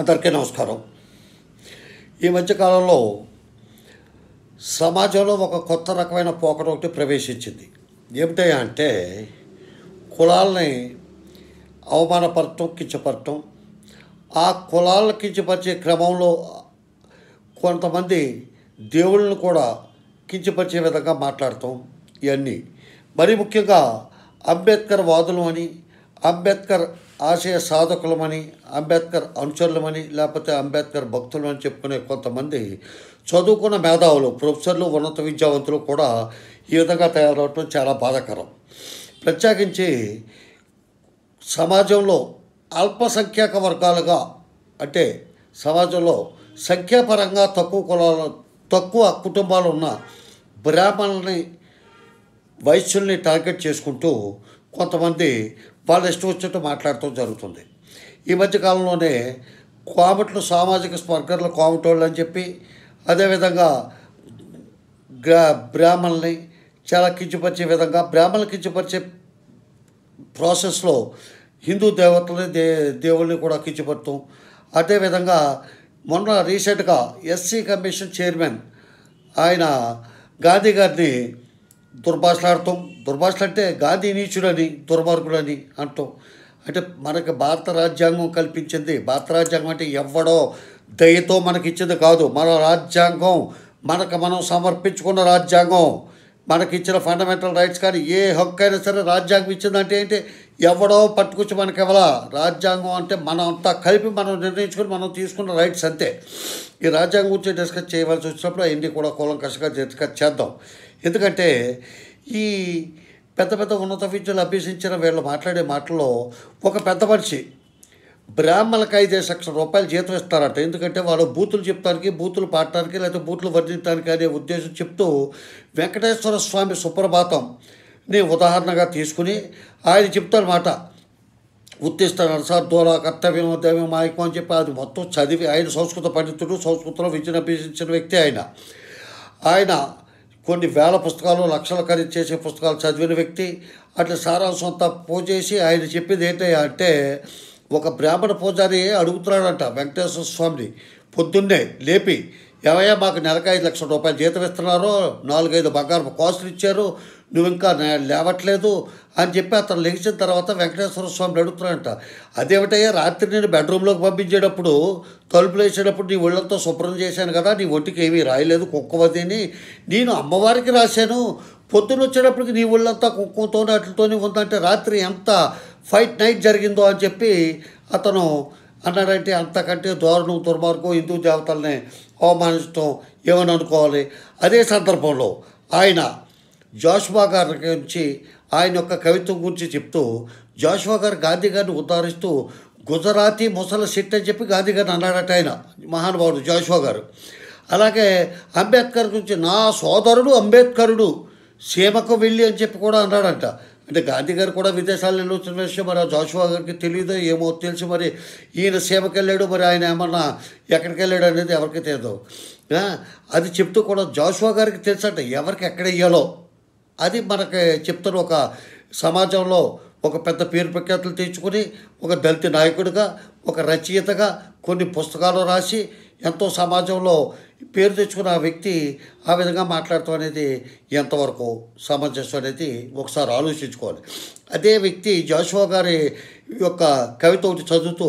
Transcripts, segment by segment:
అందరికీ నమస్కారం ఈ మధ్యకాలంలో సమాజంలో ఒక కొత్త రకమైన పోకట ఒకటి ప్రవేశించింది ఏమిటయ్యా అంటే కులాలని అవమానపరచడం కించపరచడం ఆ కులాలను కించపరిచే క్రమంలో కొంతమంది దేవుళ్ళను కూడా కించపరిచే విధంగా మాట్లాడటం ఇవన్నీ మరీ ముఖ్యంగా అంబేద్కర్ వాదులు అని అంబేద్కర్ ఆశయ సాధకులమని అంబేద్కర్ అనుచరులమని లేకపోతే అంబేద్కర్ భక్తులమని చెప్పుకునే కొంతమంది చదువుకున్న మేధావులు ప్రొఫెసర్లు ఉన్నత విద్యావంతులు కూడా ఈ విధంగా తయారవటం చాలా బాధాకరం ప్రత్యేకించి సమాజంలో అల్పసంఖ్యాక వర్గాలుగా అంటే సమాజంలో సంఖ్యాపరంగా తక్కువ కులాలు తక్కువ కుటుంబాలు ఉన్న బ్రాహ్మణుల్ని వైశ్యుల్ని టార్గెట్ చేసుకుంటూ కొంతమంది వాళ్ళ ఇష్టం వచ్చినట్టు మాట్లాడటం జరుగుతుంది ఈ మధ్యకాలంలోనే కోమట్లు సామాజిక స్పర్గర్ల కోమటోళ్ళు అని చెప్పి అదేవిధంగా గ్రా బ్రాహ్మణ్ని చాలా కించపరిచే విధంగా బ్రాహ్మణులు కించపరిచే ప్రాసెస్లో హిందూ దేవతలని దే దేవుల్ని కూడా కించపడతాం అదేవిధంగా మొన్న రీసెంట్గా ఎస్సీ కమిషన్ చైర్మన్ ఆయన గాంధీ గారిని దుర్భాషలాడతాం దుర్భాషలు అంటే గాంధీ నీచుడని దుర్మార్గుడని అంటాం అంటే మనకు భారత రాజ్యాంగం కల్పించింది భారత రాజ్యాంగం అంటే ఎవడో దయతో మనకి ఇచ్చింది కాదు మన రాజ్యాంగం మనకు మనం సమర్పించుకున్న రాజ్యాంగం మనకి ఇచ్చిన ఫండమెంటల్ రైట్స్ కానీ ఏ హక్కు అయినా సరే రాజ్యాంగం ఇచ్చిందంటే ఏంటి ఎవడో పట్టుకొచ్చి మనకి ఇవ్వలా రాజ్యాంగం అంటే మనం అంతా కలిపి మనం నిర్ణయించుకుని మనం తీసుకున్న రైట్స్ అంతే ఈ రాజ్యాంగం గురించి డిస్కస్ చేయవలసి వచ్చినప్పుడు అవన్నీ కూడా కూలంకషగా డిస్కస్ చేద్దాం ఎందుకంటే ఈ పెద్ద పెద్ద ఉన్నత విద్యలు అభ్యసించిన వీళ్ళు మాట్లాడే మాటల్లో ఒక పెద్ద మనిషి బ్రాహ్మణులకు ఐదేసి లక్షల రూపాయలు జీతం ఇస్తారట ఎందుకంటే వాళ్ళు బూతులు చెప్తానికి బూతులు పాడటానికి లేకపోతే బూతులు వర్ణించడానికి అనే ఉద్దేశం చెప్తూ వెంకటేశ్వర స్వామి సుప్రభాతం ని ఉదాహరణగా తీసుకుని ఆయన చెప్తారన్నమాట ఉత్తిస్తాడు సార్ దూర కర్తవ్యం దైవం మాయకం అని చెప్పి అది మొత్తం చదివి ఆయన సంస్కృత పండితుడు సంస్కృతంలో విద్యను అభ్యసించిన వ్యక్తి ఆయన ఆయన కొన్ని వేల పుస్తకాలు లక్షల ఖరీదు చేసే పుస్తకాలు చదివిన వ్యక్తి అట్లా సారాంశం అంతా పోజేసి ఆయన చెప్పింది ఏంటయ్యా అంటే ఒక బ్రాహ్మణ పూజారి అడుగుతున్నాడంట వెంకటేశ్వర స్వామిని పొద్దున్నే లేపి ఏవయ్యా మాకు నెలకు ఐదు లక్షల రూపాయలు జీతం ఇస్తున్నారో నాలుగైదు బంగారు కోసలు ఇచ్చారు నువ్వు ఇంకా లేవట్లేదు అని చెప్పి అతను లెగిసిన తర్వాత వెంకటేశ్వర స్వామిని అడుగుతున్నాడంట అదేమిటయ్యా రాత్రి నేను బెడ్రూమ్లోకి పంపించేటప్పుడు తలుపులు వేసేటప్పుడు నీ ఒళ్ళంతా శుభ్రం చేశాను కదా నీ ఒంటికి ఏమీ రాయలేదు కుక్కవతిని నేను అమ్మవారికి రాశాను పొద్దున వచ్చేటప్పటికి నీ ఒళ్ళంతా కుక్కతో అట్లతోనే ఉందంటే రాత్రి ఎంత ఫైట్ నైట్ జరిగిందో అని చెప్పి అతను అన్నాడంటే అంతకంటే దారుణం దుర్మార్గం హిందూ దేవతల్ని అవమానించడం ఏమని అనుకోవాలి అదే సందర్భంలో ఆయన జాషువా గారి గురించి ఆయన యొక్క కవిత్వం గురించి చెప్తూ జాషువా గారు గాంధీ గారిని ఉదాహరిస్తూ గుజరాతీ ముసల సిట్ అని చెప్పి గాంధీ గారిని అన్నాడట ఆయన మహానుభావుడు జాషువా గారు అలాగే అంబేద్కర్ గురించి నా సోదరుడు అంబేద్కరుడు సీమకు వెళ్ళి అని చెప్పి కూడా అన్నాడంట అంటే గాంధీ గారు కూడా విదేశాలు వెళ్ళొచ్చిన విషయం మరి జాషువా గారికి తెలియదు ఏమో తెలిసి మరి ఈయన సేవకి వెళ్ళాడు మరి ఆయన ఏమన్నా ఎక్కడికి వెళ్ళాడు అనేది ఎవరికి తెలియదు అది చెప్తూ కూడా జాషువా గారికి అంటే ఎవరికి ఎక్కడ ఇవ్వాలో అది మనకి చెప్తున్న ఒక సమాజంలో ఒక పెద్ద పేరు ప్రఖ్యాతులు తెచ్చుకొని ఒక దళిత నాయకుడిగా ఒక రచయితగా కొన్ని పుస్తకాలు రాసి ఎంతో సమాజంలో పేరు తెచ్చుకున్న ఆ వ్యక్తి ఆ విధంగా మాట్లాడటం అనేది ఎంతవరకు సమంజసం అనేది ఒకసారి ఆలోచించుకోవాలి అదే వ్యక్తి జాషువా గారి యొక్క కవిత ఒకటి చదువుతూ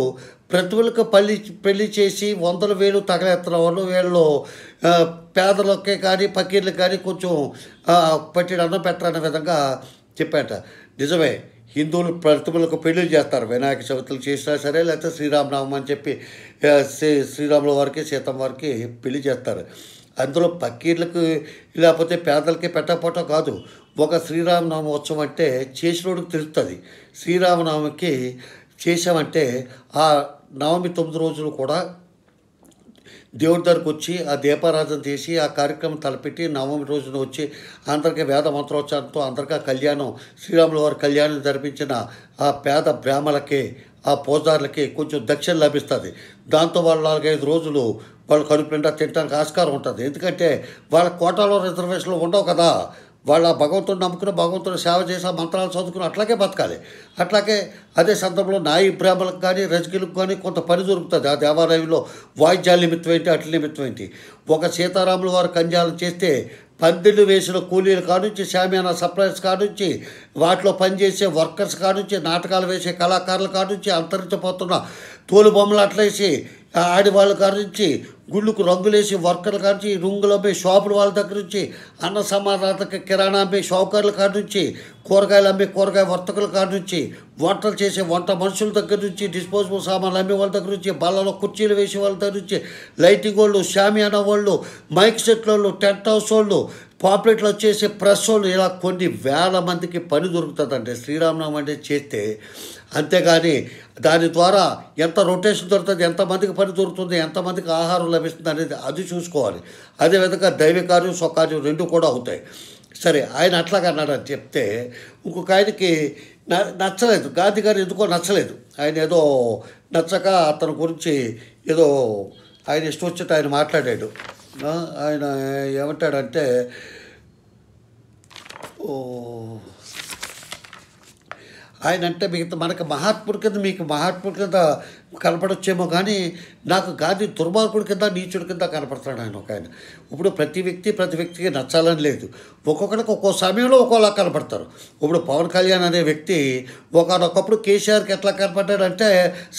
ప్రతిభలకు పల్లి పెళ్లి చేసి వందల వేలు తగలెత్తడం వల్ల వీళ్ళు పేదలకే కానీ పకీర్లకు కానీ కొంచెం పట్టిన అన్నం పెట్టాలనే విధంగా చెప్పాట నిజమే హిందువులు ప్రతిమలకు పెళ్లి చేస్తారు వినాయక చవితులు చేసినా సరే లేకపోతే శ్రీరామనామం అని చెప్పి శ్రీరాముల వారికి సీతమ్మ వారికి పెళ్లి చేస్తారు అందులో పక్కీర్లకు లేకపోతే పేదలకి పెట్టపోట కాదు ఒక ఉత్సవం అంటే చేసినోడికి తెలుస్తుంది శ్రీరామనవమికి చేసామంటే ఆ నవమి తొమ్మిది రోజులు కూడా దేవుడి దగ్గరకు వచ్చి ఆ దీపారాధన చేసి ఆ కార్యక్రమం తలపెట్టి నవమి రోజున వచ్చి అందరికీ వేద మంత్రోచ్చారంతో అందరికీ కళ్యాణం శ్రీరాముల వారి కళ్యాణం జరిపించిన ఆ పేద బ్రాహ్మలకి ఆ పూజారులకి కొంచెం దక్షిణ లభిస్తుంది దాంతో వాళ్ళు నాలుగైదు రోజులు వాళ్ళు కడుపు నిండా తినడానికి ఆస్కారం ఉంటుంది ఎందుకంటే వాళ్ళ కోటాలో రిజర్వేషన్లు ఉండవు కదా వాళ్ళు ఆ భగవంతుడు నమ్ముకుని భగవంతుడు సేవ చేసి ఆ మంత్రాలు చదువుకుని అట్లాగే బతకాలి అట్లాగే అదే సందర్భంలో నాయి ప్రేమలకు కానీ రజకీలకు కానీ కొంత పని దొరుకుతుంది ఆ దేవాలయంలో వాయిద్యాల నిమిత్తం ఏంటి అట్ల నిమిత్తం ఏంటి ఒక సీతారాముల వారు కంజాలు చేస్తే పందిళ్ళు వేసిన కూలీలు కానుంచి శామ్యానా సప్లైర్స్ కానుంచి వాటిలో పనిచేసే వర్కర్స్ కానుంచి నాటకాలు వేసే కళాకారుల కానుంచి అంతరించిపోతున్న తోలు బొమ్మలు అట్లేసి ఆడవాళ్ళ కాడ నుంచి గుళ్ళకు రంగులేసి వర్కర్ల కాడ నుంచి రుంగులు అమ్మే షాపుల వాళ్ళ దగ్గర నుంచి అన్న సమాధానతకి కిరాణా అమ్మే షావుకారుల కాడ నుంచి కూరగాయలు అమ్మే కూరగాయ వర్తకుల కాడ నుంచి వంటలు చేసే వంట మనుషుల దగ్గర నుంచి డిస్పోజబుల్ సామాన్లు అమ్మే వాళ్ళ దగ్గర నుంచి బల్లలో కుర్చీలు వేసే వాళ్ళ దగ్గర నుంచి లైటింగ్ వాళ్ళు షామియానా వాళ్ళు మైక్ సెట్ల వాళ్ళు టెంట్ హౌస్ వాళ్ళు పాపులేట్లు వచ్చేసి ప్రెస్ వాళ్ళు ఇలా కొన్ని వేల మందికి పని దొరుకుతుందంటే శ్రీరామనామం అంటే చేస్తే అంతేగాని దాని ద్వారా ఎంత రొటేషన్ దొరుకుతుంది ఎంతమందికి పని దొరుకుతుంది ఎంతమందికి ఆహారం లభిస్తుంది అనేది అది చూసుకోవాలి అదేవిధంగా విధంగా దైవకార్యం స్వకార్యం రెండు కూడా అవుతాయి సరే ఆయన అట్లాగా అన్నాడని చెప్తే ఇంకొక ఆయనకి నచ్చలేదు గాంధీ గారు ఎందుకో నచ్చలేదు ఆయన ఏదో నచ్చక అతని గురించి ఏదో ఆయన ఇష్టం వచ్చేట్టు ఆయన మాట్లాడాడు ఆయన ఏమంటాడంటే ఓ ఆయన అంటే మిగతా మనకు మహాత్ముడి కింద మీకు మహాత్ముడి కింద కనపడొచ్చేమో కానీ నాకు గాంధీ దుర్మార్గుడి కింద నీచుడి కింద కనపడతాడు ఆయన ఒక ఆయన ఇప్పుడు ప్రతి వ్యక్తి ప్రతి వ్యక్తికి నచ్చాలని లేదు ఒక్కొక్కరికి ఒక్కో సమయంలో ఒక్కోలా కనపడతారు ఇప్పుడు పవన్ కళ్యాణ్ అనే వ్యక్తి ఒకనొకప్పుడు కేసీఆర్కి ఎట్లా కనపడ్డాడంటే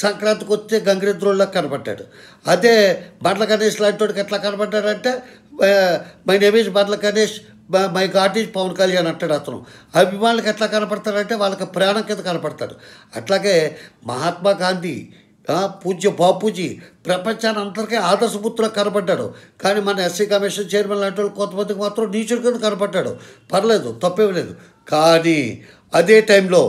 సంక్రాంతికి వస్తే గంగిరెద్రుల్లా కనపడ్డాడు అదే బండ్ల గణేష్ లాంటి వాడికి ఎట్లా కనపడ్డాడంటే my name is Bandla Ganesh my god is Pawan Kalyan అంటాడు అతను అభిమానులకు ఎట్లా కనపడతాడంటే వాళ్ళకి ప్రాణం కింద కనపడతాడు అట్లాగే మహాత్మా గాంధీ పూజ్య బాపూజీ ప్రపంచాన్ని అందరికీ ఆదర్శపుత్రులకు కనబడ్డాడు కానీ మన ఎస్సీ కమిషన్ చైర్మన్ లాంటి వాళ్ళు కొంతమందికి మాత్రం నీచుడు కింద కనబడ్డాడు పర్లేదు తప్పేం లేదు కానీ అదే టైంలో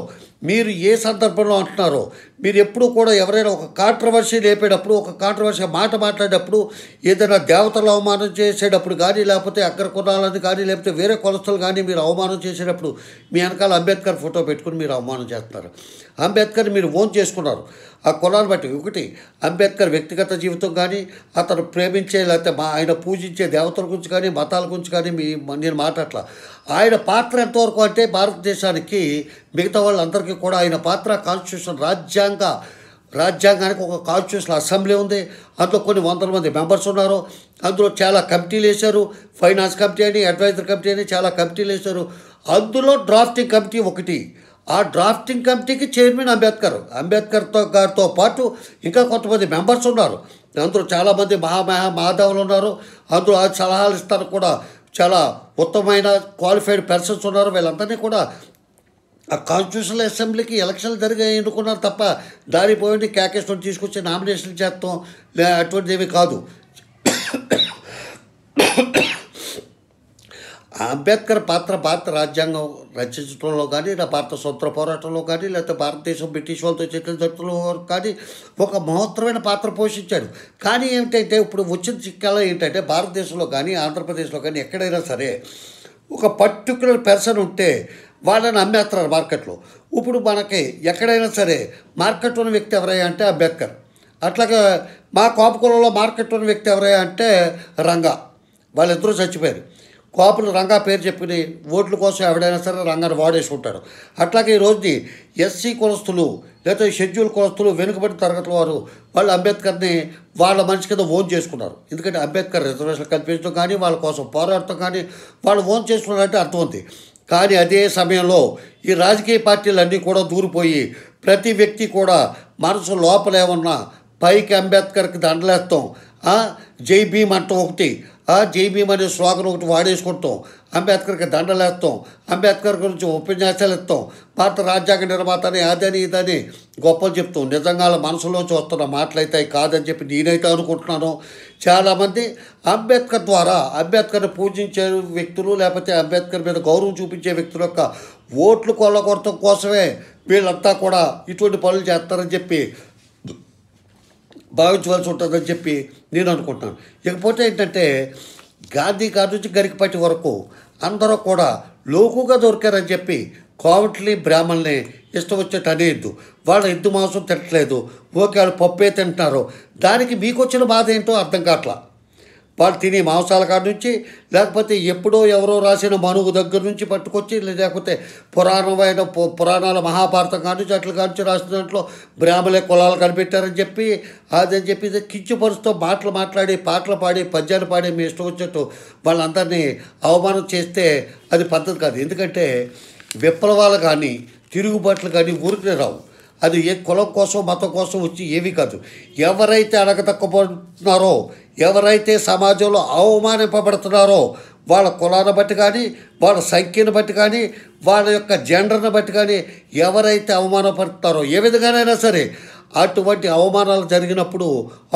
మీరు ఏ సందర్భంలో అంటున్నారో మీరు ఎప్పుడు కూడా ఎవరైనా ఒక కాంట్రవర్సీ లేపేటప్పుడు ఒక కాంట్రవర్సీ మాట మాట్లాడేటప్పుడు ఏదైనా దేవతలు అవమానం చేసేటప్పుడు కానీ లేకపోతే అగ్ర కులాలని కానీ లేకపోతే వేరే కొలతలు కానీ మీరు అవమానం చేసేటప్పుడు మీ వెనకాల అంబేద్కర్ ఫోటో పెట్టుకుని మీరు అవమానం చేస్తున్నారు అంబేద్కర్ మీరు ఓన్ చేసుకున్నారు ఆ కులాన్ని బట్టి ఒకటి అంబేద్కర్ వ్యక్తిగత జీవితం కానీ అతను ప్రేమించే లేకపోతే మా ఆయన పూజించే దేవతల గురించి కానీ మతాల గురించి కానీ మీ నేను మాట్లాడలా ఆయన పాత్ర ఎంతవరకు అంటే భారతదేశానికి మిగతా వాళ్ళందరికీ కూడా ఆయన పాత్ర కాన్స్టిట్యూషన్ రాజ్యాంగ రాజ్యాంగానికి ఒక కాన్స్టిట్యూషన్ అసెంబ్లీ ఉంది అందులో కొన్ని వందల మంది మెంబర్స్ ఉన్నారు అందులో చాలా కమిటీలు వేశారు ఫైనాన్స్ కమిటీ అని అడ్వైజర్ కమిటీ అని చాలా కమిటీలు వేశారు అందులో డ్రాఫ్టింగ్ కమిటీ ఒకటి ఆ డ్రాఫ్టింగ్ కమిటీకి చైర్మన్ అంబేద్కర్ అంబేద్కర్తో గారితో పాటు ఇంకా కొంతమంది మెంబర్స్ ఉన్నారు అందరూ చాలామంది మహామహా మహాదేవులు ఉన్నారు అందరూ ఆ సలహాలు ఇస్తారు కూడా చాలా ఉత్తమమైన క్వాలిఫైడ్ పర్సన్స్ ఉన్నారు వీళ్ళందరినీ కూడా ఆ కాన్స్టిట్యూషనల్ అసెంబ్లీకి ఎలక్షన్లు జరిగే ఎన్నుకున్నారు తప్ప దారిపోయింది పోయి తీసుకొచ్చి నామినేషన్ చేస్తాం అటువంటిది ఏమీ కాదు అంబేద్కర్ పాత్ర భారత రాజ్యాంగం రచించడంలో కానీ లేదా భారత స్వతంత్ర పోరాటంలో కానీ లేకపోతే భారతదేశం బ్రిటిష్ వాళ్ళతో చర్చలు జరుపులో కానీ ఒక మహత్తరమైన పాత్ర పోషించాడు కానీ ఏమిటంటే ఇప్పుడు వచ్చిన చిక్కాల ఏంటంటే భారతదేశంలో కానీ ఆంధ్రప్రదేశ్లో కానీ ఎక్కడైనా సరే ఒక పర్టికులర్ పర్సన్ ఉంటే వాళ్ళని అమ్మేస్తారు మార్కెట్లో ఇప్పుడు మనకి ఎక్కడైనా సరే మార్కెట్ ఉన్న వ్యక్తి ఎవరయ్యా అంటే అంబేద్కర్ అట్లాగే మా కోపకులంలో మార్కెట్ ఉన్న వ్యక్తి ఎవరయ్యా అంటే రంగా వాళ్ళిద్దరూ చచ్చిపోయారు కోపలు రంగా పేరు చెప్పుకుని ఓట్ల కోసం ఎవడైనా సరే రంగాన్ని ఉంటారు అట్లాగే ఈ ఎస్సీ కులస్తులు లేదా షెడ్యూల్ కులస్తులు వెనుకబడిన తరగతుల వారు వాళ్ళు అంబేద్కర్ని వాళ్ళ మనిషి కింద ఓన్ చేసుకున్నారు ఎందుకంటే అంబేద్కర్ రిజర్వేషన్ కల్పించడం కానీ వాళ్ళ కోసం పోరాడటం కానీ వాళ్ళు ఓన్ చేసుకున్నారంటే అర్థం ఉంది కానీ అదే సమయంలో ఈ రాజకీయ పార్టీలన్నీ కూడా దూరిపోయి ప్రతి వ్యక్తి కూడా మనసు లోపలేమన్నా పైకి అంబేద్కర్కి దండలేస్తాం జై భీమ్ అంటూ ఒకటి జేబీ అనే స్లోగన్ ఒకటి వాడేసుకుంటాం అంబేద్కర్కి దండలేస్తాం అంబేద్కర్ గురించి ఉపన్యాసాలు ఇస్తాం భారత రాజ్యాంగ నిర్మాత అని అదని ఇదని గొప్పలు చెప్తాం నిజంగా మనసులోంచి వస్తున్న మాటలైతే కాదని చెప్పి నేనైతే అనుకుంటున్నాను చాలామంది అంబేద్కర్ ద్వారా అంబేద్కర్ని పూజించే వ్యక్తులు లేకపోతే అంబేద్కర్ మీద గౌరవం చూపించే వ్యక్తుల యొక్క ఓట్లు కొల్లగొడటం కోసమే వీళ్ళంతా కూడా ఇటువంటి పనులు చేస్తారని చెప్పి భావించవలసి ఉంటుందని చెప్పి నేను అనుకుంటున్నాను ఇకపోతే ఏంటంటే గాంధీ గారి నుంచి గరికపాటి వరకు అందరూ కూడా లోకుగా దొరికారని చెప్పి కోవట్లి బ్రాహ్మణ్ని ఇష్టం వచ్చేట్టు అనేయద్దు వాళ్ళ ఎద్దు మాంసం తినట్లేదు ఓకే వాళ్ళు పప్పే తింటున్నారు దానికి మీకు వచ్చిన బాధ ఏంటో అర్థం కావట్లా వాళ్ళు తినే మాంసాల కాడ నుంచి లేకపోతే ఎప్పుడో ఎవరో రాసిన మనువు దగ్గర నుంచి పట్టుకొచ్చి లేకపోతే పురాణమైన పురాణాల మహాభారతం కానీ అట్ల కానించి రాసిన దాంట్లో బ్రాహ్మణే కులాలు కనిపెట్టారని చెప్పి అదని చెప్పి కించుపరుస్తూ మాటలు మాట్లాడి పాటలు పాడి పద్యాలు పాడి మీ ఇష్టం వచ్చేట్టు వాళ్ళందరినీ అవమానం చేస్తే అది పద్ధతి కాదు ఎందుకంటే విప్లవాలు కానీ తిరుగుబాట్లు కానీ ఊరికి రావు అది ఏ కులం కోసం మతం కోసం వచ్చి ఏవి కాదు ఎవరైతే అడగతక్కపోతున్నారో ఎవరైతే సమాజంలో అవమానింపబడుతున్నారో వాళ్ళ కులాన్ని బట్టి కానీ వాళ్ళ సంఖ్యను బట్టి కానీ వాళ్ళ యొక్క జెండర్ని బట్టి కానీ ఎవరైతే అవమానపడుతున్నారో ఏ విధంగానైనా సరే అటువంటి అవమానాలు జరిగినప్పుడు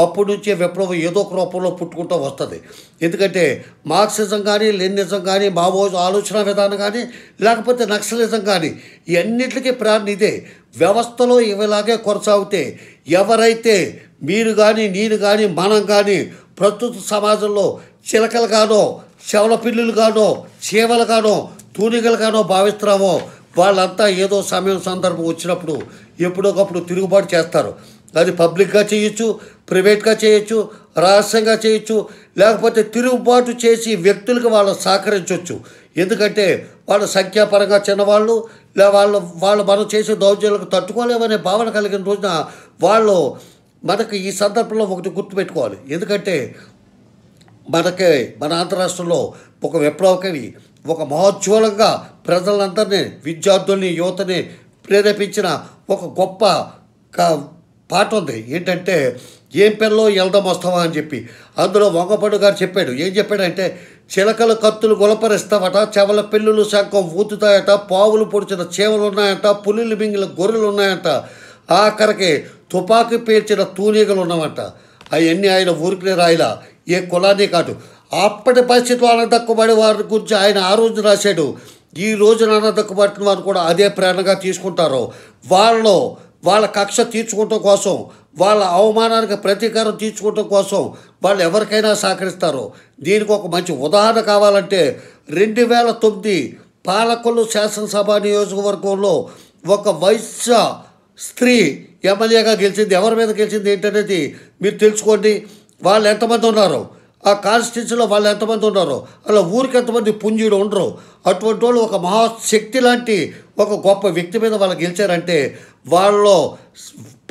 అప్పటి నుంచే విప్లవం ఏదో ఒక రూపంలో పుట్టుకుంటూ వస్తుంది ఎందుకంటే మార్క్సిజం కానీ లెనిజం కానీ మావోజు ఆలోచన విధానం కానీ లేకపోతే నక్సలిజం కానీ ఇవన్నిటికీ ప్రాణం ఇదే వ్యవస్థలో ఇవిలాగే కొనసాగితే ఎవరైతే మీరు కానీ నేను కానీ మనం కానీ ప్రస్తుత సమాజంలో చిలకలుగానో చెవల పిల్లులుగానో తూనికలు తూనికలుగానో భావిస్తున్నామో వాళ్ళంతా ఏదో సమయం సందర్భం వచ్చినప్పుడు ఎప్పుడొకప్పుడు తిరుగుబాటు చేస్తారు అది పబ్లిక్గా చేయొచ్చు ప్రైవేట్గా చేయొచ్చు రహస్యంగా చేయొచ్చు లేకపోతే తిరుగుబాటు చేసి వ్యక్తులకు వాళ్ళు సహకరించవచ్చు ఎందుకంటే వాళ్ళు సంఖ్యాపరంగా చిన్నవాళ్ళు లే వాళ్ళు వాళ్ళు మనం చేసే దౌర్జన్యాలకు తట్టుకోలేమనే భావన కలిగిన రోజున వాళ్ళు మనకు ఈ సందర్భంలో ఒకటి గుర్తుపెట్టుకోవాలి ఎందుకంటే మనకి మన ఆంధ్రరాష్ట్రంలో ఒక విప్లవకని ఒక మహోజ్వలంగా ప్రజలందరినీ విద్యార్థుల్ని యువతని ప్రేరేపించిన ఒక గొప్ప పాట ఉంది ఏంటంటే ఏం పిల్లలో వెళ్దాం వస్తావా అని చెప్పి అందులో వంగపడు గారు చెప్పాడు ఏం చెప్పాడంటే చిలకల కత్తులు గులపరిస్తావట చెవల పిల్లులు శంఖం ఊతుతాయట పావులు పొడిచిన చేవలు ఉన్నాయట పులిలు మింగిల గొర్రెలు ఉన్నాయట ఆఖరికి తుపాకి పేర్చిన తూనీగలు ఉన్నామంట అవన్నీ ఆయన ఊరికి రాయిలా ఏ కులాన్ని కాదు అప్పటి పరిస్థితి వాళ్ళని తక్కువబడి వారి గురించి ఆయన ఆ రోజు రాశాడు ఈ రోజున అనంతక్కుబడిన వారు కూడా అదే ప్రేరణగా తీసుకుంటారు వాళ్ళలో వాళ్ళ కక్ష తీర్చుకోవటం కోసం వాళ్ళ అవమానానికి ప్రతీకారం తీర్చుకోవటం కోసం వాళ్ళు ఎవరికైనా సహకరిస్తారు దీనికి ఒక మంచి ఉదాహరణ కావాలంటే రెండు వేల తొమ్మిది పాలకొల్లు శాసనసభ నియోజకవర్గంలో ఒక వైశ్య స్త్రీ ఎమ్మెల్యేగా గెలిచింది ఎవరి మీద గెలిచింది ఏంటనేది మీరు తెలుసుకోండి వాళ్ళు ఎంతమంది ఉన్నారు ఆ కాన్స్టిట్యూన్సీలో వాళ్ళు ఎంతమంది ఉన్నారో అలా ఊరికి ఎంతమంది పుంజీలు ఉండరు అటువంటి వాళ్ళు ఒక మహాశక్తి లాంటి ఒక గొప్ప వ్యక్తి మీద వాళ్ళు గెలిచారంటే వాళ్ళలో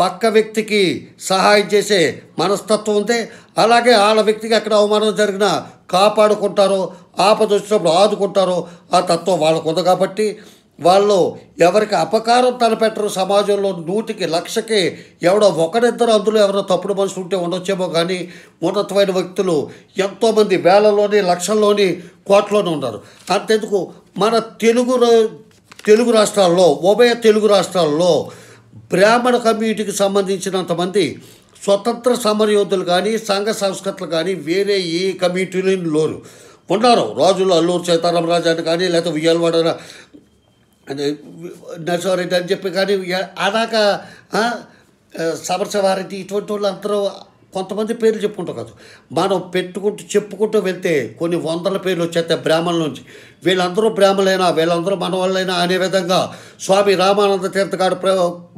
పక్క వ్యక్తికి సహాయం చేసే మనస్తత్వం ఉంది అలాగే వాళ్ళ వ్యక్తికి అక్కడ అవమానం జరిగినా కాపాడుకుంటారో ఆపద వచ్చినప్పుడు ఆదుకుంటారో ఆ తత్వం వాళ్ళకు ఉంది కాబట్టి వాళ్ళు ఎవరికి అపకారం తలపెట్టరు సమాజంలో నూటికి లక్షకి ఎవడో ఒకరిద్దరు అందులో ఎవరో తప్పుడు మనుషులు ఉంటే ఉండొచ్చేమో కానీ ఉన్నతమైన వ్యక్తులు ఎంతోమంది వేలలోని లక్షల్లోని కోట్లోనే ఉన్నారు అంతెందుకు మన తెలుగు తెలుగు రాష్ట్రాల్లో ఉభయ తెలుగు రాష్ట్రాల్లో బ్రాహ్మణ కమ్యూనిటీకి సంబంధించినంతమంది స్వతంత్ర సమరయోధులు కానీ సంఘ సంస్కృతులు కానీ వేరే ఏ కమ్యూనిటీలు లేరు ఉన్నారు రాజులు అల్లూరు సీతారామరాజు అని కానీ లేకపోతే విజయవాడ నర్సవరైతే అని చెప్పి కానీ ఆనాక సమరస వారెడ్డి ఇటువంటి వాళ్ళు అందరూ కొంతమంది పేర్లు చెప్పుకుంటాం కాదు మనం పెట్టుకుంటూ చెప్పుకుంటూ వెళ్తే కొన్ని వందల పేర్లు వచ్చేస్తాయి బ్రాహ్మణుల నుంచి వీళ్ళందరూ బ్రాహ్మణులైనా వీళ్ళందరూ మనవాళ్ళైనా అనే విధంగా స్వామి రామానంద తీర్థగాడు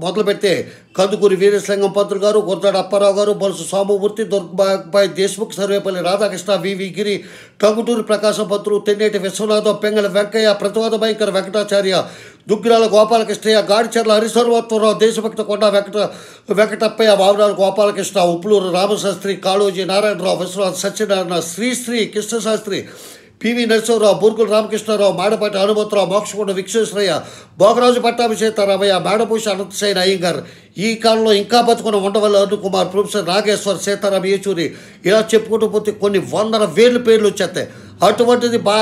మొదలు పెడితే కందుకూరి వీరేశలింగం పంతులు గారు గుర్తాడు అప్పారావు గారు బొలుసు సోమమూర్తి దుర్గాబాయి దేశ్ముఖ్ సర్వేపల్లి రాధాకృష్ణ వివి గిరి టంగుటూరి ప్రకాశం పంతులు తెన్నేటి విశ్వనాథం పెంగళ వెంకయ్య ప్రతివాద భయంకర వెంకటాచార్య దుగ్గిరాల గోపాలకృష్ణయ్య గాడిచెర్ల హరిసర్వత్వరావు దేశభక్త కొండ వెంకట వెంకటప్పయ్య వామనాల గోపాలకృష్ణ ఉప్పులూరు రామశాస్త్రి కాళోజీ నారాయణరావు విశ్వనాథ్ సత్యనారాయణ శ్రీశ్రీ కృష్ణశాస్త్రి పివి నరసింహరావు బూర్గుల రామకృష్ణారావు మాడపాటి హనుమంతరావు మోక్షకొండ విక్షేశ్వరయ్య భోగరాజు రామయ్య మేడభూష అనంతశైన అయ్యంగర్ ఈ కాలంలో ఇంకా బతుకున్న ఉండవల్లి అరుణ్ కుమార్ ప్రొఫెసర్ నాగేశ్వర్ సీతారాం యేచూరి ఇలా చెప్పుకుంటూ పోతే కొన్ని వందల వేలు పేర్లు వచ్చేస్తాయి అటువంటిది బా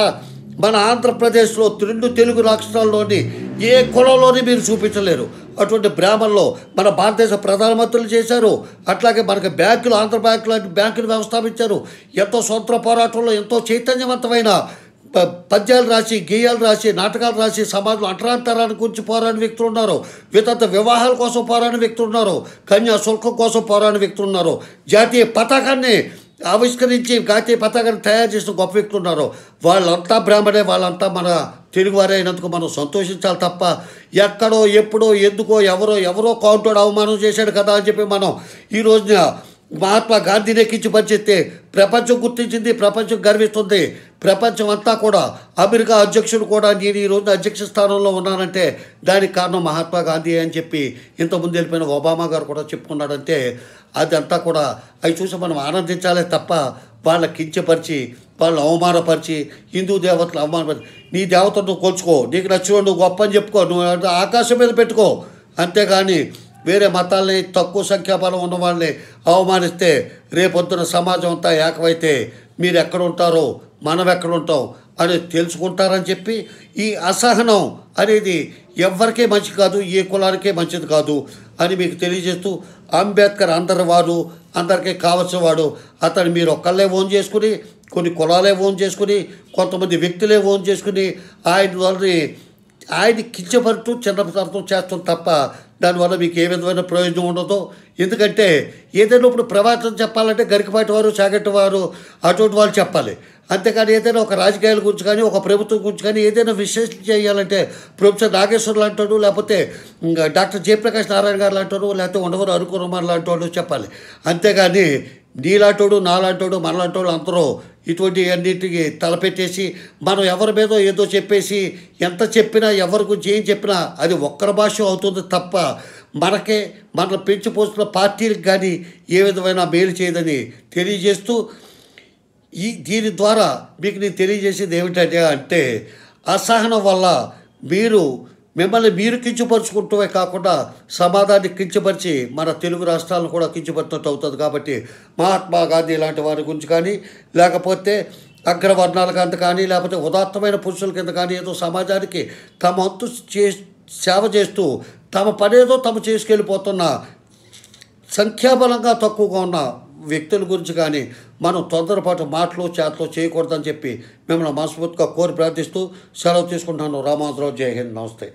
మన ఆంధ్రప్రదేశ్లో రెండు తెలుగు రాష్ట్రాల్లోని ఏ కులంలోని మీరు చూపించలేరు అటువంటి బ్రాహ్మణలో మన భారతదేశ ప్రధానమంత్రులు చేశారు అట్లాగే మనకు బ్యాంకులు ఆంధ్ర బ్యాంకు లాంటి బ్యాంకులు వ్యవస్థాపించారు ఎంతో స్వతంత్ర పోరాటంలో ఎంతో చైతన్యవంతమైన పద్యాలు రాసి గేయాలు రాసి నాటకాలు రాసి సమాజంలో అంటరాంతరాన్ని గురించి పోరాడిన వ్యక్తులు ఉన్నారు వితంత వివాహాల కోసం పోరాడిన వ్యక్తులు ఉన్నారు కన్యా శుల్కం కోసం పోరాడిన వ్యక్తులు ఉన్నారు జాతీయ పతాకాన్ని ఆవిష్కరించి గాతి పతాకాన్ని తయారు చేసిన గొప్ప వ్యక్తులు ఉన్నారు వాళ్ళంతా బ్రాహ్మణే వాళ్ళంతా మన తెలుగువారే అయినందుకు మనం సంతోషించాలి తప్ప ఎక్కడో ఎప్పుడో ఎందుకో ఎవరో ఎవరో కౌంటర్ అవమానం చేశాడు కదా అని చెప్పి మనం ఈ రోజున మహాత్మా గాంధీనే కించపరిచెత్తే ప్రపంచం గుర్తించింది ప్రపంచం గర్విస్తుంది ప్రపంచం అంతా కూడా అమెరికా అధ్యక్షుడు కూడా నేను ఈరోజు అధ్యక్ష స్థానంలో ఉన్నానంటే దానికి కారణం మహాత్మా గాంధీ అని చెప్పి ఇంతకుముందు వెళ్ళిపోయిన ఒబామా గారు కూడా చెప్పుకున్నాడంటే అదంతా కూడా అవి చూసి మనం ఆనందించాలే తప్ప వాళ్ళ కించపరిచి వాళ్ళని అవమానపరిచి హిందూ దేవతలు అవమానపరిచి నీ దేవతను కోల్చుకో నీకు నచ్చిన నువ్వు గొప్ప అని చెప్పుకో నువ్వు ఆకాశం మీద పెట్టుకో అంతేగాని వేరే మతాలని తక్కువ సంఖ్యాబలం ఉన్న వాళ్ళని అవమానిస్తే రేపొద్దున సమాజం అంతా ఏకమైతే మీరు ఎక్కడ ఉంటారో మనం ఎక్కడుంటాం అని తెలుసుకుంటారని చెప్పి ఈ అసహనం అనేది ఎవరికే మంచి కాదు ఏ కులానికే మంచిది కాదు అని మీకు తెలియజేస్తూ అంబేద్కర్ అందరి వారు అందరికీ కావలసిన వాడు అతను మీరు ఒక్కళ్ళే ఓన్ చేసుకుని కొన్ని కులాలే ఓన్ చేసుకుని కొంతమంది వ్యక్తులే ఓన్ చేసుకుని ఆయన వాళ్ళని ఆయన కించపరుతూ చిన్నపరచడం చేస్తాం తప్ప దానివల్ల మీకు ఏ విధమైన ప్రయోజనం ఉండదు ఎందుకంటే ఏదైనా ఇప్పుడు ప్రవాదం చెప్పాలంటే గరికపాటి వారు చాగట్టి వారు అటువంటి వాళ్ళు చెప్పాలి అంతేకాని ఏదైనా ఒక రాజకీయాల గురించి కానీ ఒక ప్రభుత్వం గురించి కానీ ఏదైనా విశ్లేషణ చేయాలంటే ప్రొఫెసర్ నాగేశ్వర్ లాంటాడు లేకపోతే డాక్టర్ జయప్రకాష్ నారాయణ గారు లాంటాడు లేకపోతే ఉండవరు అనుకున్న రమణ లాంటి చెప్పాలి అంతేగాని నీలాంటోడు నాలాంటోడు మనలాంటోడు అందరూ ఇటువంటి అన్నిటికి తలపెట్టేసి మనం ఎవరి మీదో ఏదో చెప్పేసి ఎంత చెప్పినా ఎవరి గురించి ఏం చెప్పినా అది ఒక్కరి భాష అవుతుంది తప్ప మనకే మన పెంచిపోతున్న పార్టీలకు కానీ ఏ విధమైన మేలు చేయదని తెలియజేస్తూ ఈ దీని ద్వారా మీకు నేను తెలియజేసేది ఏమిటంటే అంటే అసహనం వల్ల మీరు మిమ్మల్ని మీరు కించపరుచుకుంటూనే కాకుండా సమాధాన్ని కించపరిచి మన తెలుగు రాష్ట్రాలను కూడా కించపరిచినట్టు అవుతుంది కాబట్టి మహాత్మా గాంధీ లాంటి వారి గురించి కానీ లేకపోతే అగ్రవర్ణాల కింద కానీ లేకపోతే ఉదాత్తమైన పురుషుల కింద కానీ ఏదో సమాజానికి తమ వంతు చే సేవ చేస్తూ తమ పనేదో తమ చేసుకెళ్ళిపోతున్న సంఖ్యాబలంగా తక్కువగా ఉన్న వ్యక్తుల గురించి కానీ మనం తొందరపాటు మాటలు చేతలు చేయకూడదని చెప్పి మిమ్మల్ని మనస్ఫూర్తిగా కోరి ప్రార్థిస్తూ సెలవు తీసుకుంటున్నాను రామాజరావు జై హింద్ నమస్తే